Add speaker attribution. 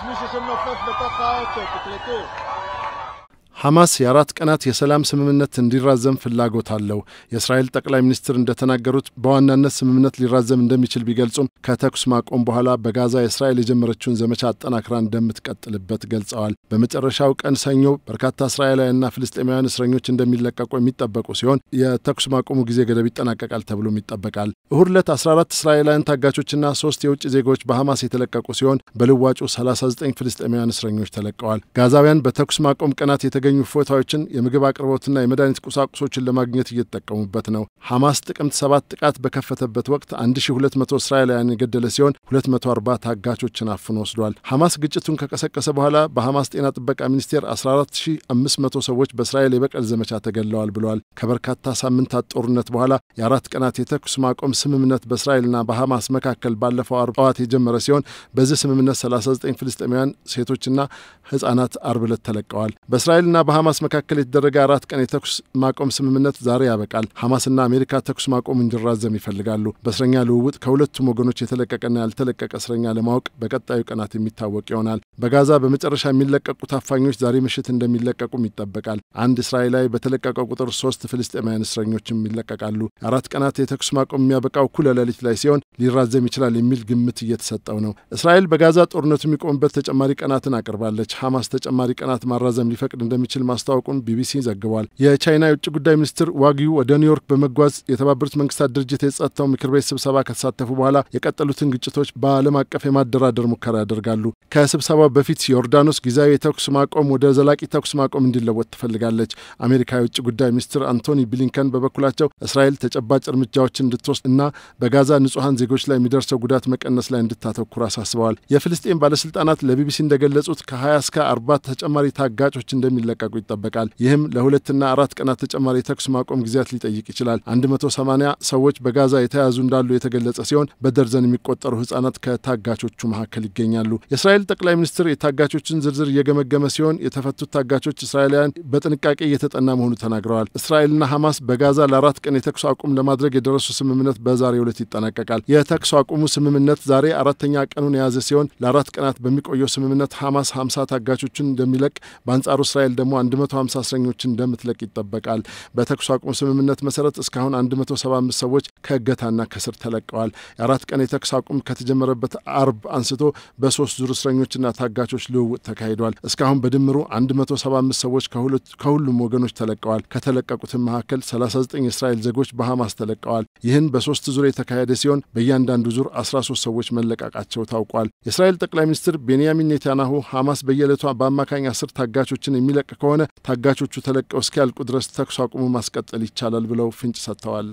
Speaker 1: Nous, c'est notre force de ne pas faire que traiter. ሐማስ የአራት ቀናት የሰላም ስምምነት እንዲራዘም ፍላጎት አለው። የእስራኤል ጠቅላይ ሚኒስትር እንደተናገሩት በዋናነት ስምምነት ሊራዘም እንደሚችል ቢገልጹም ከተኩስ ማቆም በኋላ በጋዛ የእስራኤል የጀመረችውን ዘመቻ አጠናክራ እንደምትቀጥልበት ገልጸዋል። በመጨረሻው ቀን ሰኞ በርካታ እስራኤላውያንና ፍልስጤማውያን እስረኞች እንደሚለቀቁ የሚጠበቁ ሲሆን የተኩስ ማቆሙ ጊዜ ገደብ ይጠናቀቃል ተብሎም ይጠበቃል። እሁድ ዕለት 14 እስራኤላውያን ታጋቾችና ሶስት የውጭ ዜጎች በሐማስ የተለቀቁ ሲሆን በልዋጩ 39 ፍልስጤማውያን እስረኞች ተለቀዋል። ጋዛውያን በተኩስ ማቆም ቀናት የተገ የተገኙ ፎታዎችን የምግብ አቅርቦትና የመድኃኒት ቁሳቁሶችን ለማግኘት እየተጠቀሙበት ነው። ሐማስ ጥቅምት ሰባት ጥቃት በከፈተበት ወቅት 1200 እስራኤላውያን የገደለ ሲሆን 240 ታጋቾችን አፍኖ ወስዷል። ሐማስ ግጭቱን ከቀሰቀሰ በኋላ በሐማስ ጤና ጥበቃ ሚኒስቴር 14500 ሰዎች በእስራኤል የበቀል ዘመቻ ተገድለዋል ብለዋል። ከበርካታ ሳምንታት ጦርነት በኋላ የአራት ቀናት የተኩስ ማቆም ስምምነት በእስራኤልና በሐማስ መካከል ባለፈው አርብ ጠዋት የጀመረ ሲሆን በዚህ ስምምነት 39 ፍልስጤማውያን ሴቶችና ህጻናት አርብ ዕለት ተለቀዋል። በእስራኤልና በእስራኤልና በሐማስ መካከል የተደረገ አራት ቀን የተኩስ ማቆም ስምምነት ዛሬ ያበቃል። ሐማስና አሜሪካ ተኩስ ማቆሙ እንዲራዘም ይፈልጋሉ። በእስረኛ ልውውጥ ከሁለቱም ወገኖች የተለቀቀና ያልተለቀቀ እስረኛ ለማወቅ በቀጣዩ ቀናት የሚታወቅ ይሆናል። በጋዛ በመጨረሻ የሚለቀቁ ታፋኞች ዛሬ ምሽት እንደሚለቀቁም ይጠበቃል። አንድ እስራኤላዊ በተለቀቀ ቁጥር ሶስት ፍልስጤማውያን እስረኞችም ይለቀቃሉ። አራት ቀናት የተኩስ ማቆም የሚያበቃው እኩለ ሌሊት ላይ ሲሆን ሊራዘም ይችላል የሚል ግምት እየተሰጠው ነው። እስራኤል በጋዛ ጦርነቱ የሚቆምበት ተጨማሪ ቀናትን አቅርባለች። ሐማስ ተጨማሪ ቀናት ማራዘም ሊፈቅድ እንደሚ እንደሚችል ማስታወቁን ቢቢሲ ዘግቧል። የቻይና የውጭ ጉዳይ ሚኒስትር ዋግዩ ወደ ኒውዮርክ በመጓዝ የተባበሩት መንግስታት ድርጅት የጸጥታው ምክር ቤት ስብሰባ ከተሳተፉ በኋላ የቀጠሉትን ግጭቶች በዓለም አቀፍ የማደራደር ሙከራ ያደርጋሉ። ከስብሰባው በፊት ዮርዳኖስ ጊዜያዊ የተኩስ ማቆም ወደ ዘላቂ ተኩስ ማቆም እንዲለወጥ ትፈልጋለች። አሜሪካ የውጭ ጉዳይ ሚኒስትር አንቶኒ ብሊንከን በበኩላቸው እስራኤል ተጨባጭ እርምጃዎችን እንድትወስድ እና በጋዛ ንጹሐን ዜጎች ላይ የሚደርሰው ጉዳት መቀነስ ላይ እንድታተኩር አሳስበዋል። የፍልስጤን ባለስልጣናት ለቢቢሲ እንደገለጹት ከ20 እስከ 40 ተጨማሪ ታጋጮች እንደሚለቀ እንደሚጠናቀቁ ይጠበቃል። ይህም ለሁለትና አራት ቀናት ተጨማሪ የተኩስ ማቆም ጊዜያት ሊጠይቅ ይችላል። 180 ሰዎች በጋዛ የተያዙ እንዳሉ የተገለጸ ሲሆን በደርዘን የሚቆጠሩ ህጻናት ከታጋቾቹ መካከል ይገኛሉ። የእስራኤል ጠቅላይ ሚኒስትር የታጋቾችን ዝርዝር እየገመገመ ሲሆን የተፈቱት ታጋቾች እስራኤላውያን በጥንቃቄ እየተጠና መሆኑ ተናግረዋል። እስራኤልና ሐማስ በጋዛ ለአራት ቀን የተኩስ አቁም ለማድረግ የደረሱ ስምምነት በዛሬው ዕለት ይጠናቀቃል። የተኩስ አቁሙ ስምምነት ዛሬ አራተኛ ቀኑን የያዘ ሲሆን ለአራት ቀናት በሚቆየው ስምምነት ሐማስ 50 ታጋቾችን እንደሚለቅ፣ በአንጻሩ እስራኤል ደግሞ ደግሞ 150 እስረኞችን እንደምትለቅ ይጠበቃል። በተኩስ አቁም ስምምነት መሰረት እስካሁን 175 ሰዎች ከእገታና ከስር ተለቀዋል። የአራት ቀን የተኩስ አቁም ከተጀመረበት አርብ አንስቶ በሶስት ዙር እስረኞችና ታጋቾች ልውውጥ ተካሂዷል። እስካሁን በድምሩ 175 ሰዎች ከሁሉም ወገኖች ተለቀዋል። ከተለቀቁትም መካከል 39 የእስራኤል ዜጎች በሐማስ ተለቀዋል። ይህን በሶስት ዙር የተካሄደ ሲሆን በእያንዳንዱ ዙር 13 ሰዎች መለቃቃቸው ታውቋል። የእስራኤል ጠቅላይ ሚኒስትር ቤንያሚን ኔታንያሁ ሐማስ በየዕለቷ በአማካኝ አስር ታጋቾችን የሚለቅ ከሆነ ታጋቾቹ ተለቀው እስኪያልቁ ድረስ ተኩስ አቁሙ ማስቀጠል ይቻላል ብለው ፍንጭ ሰጥተዋል።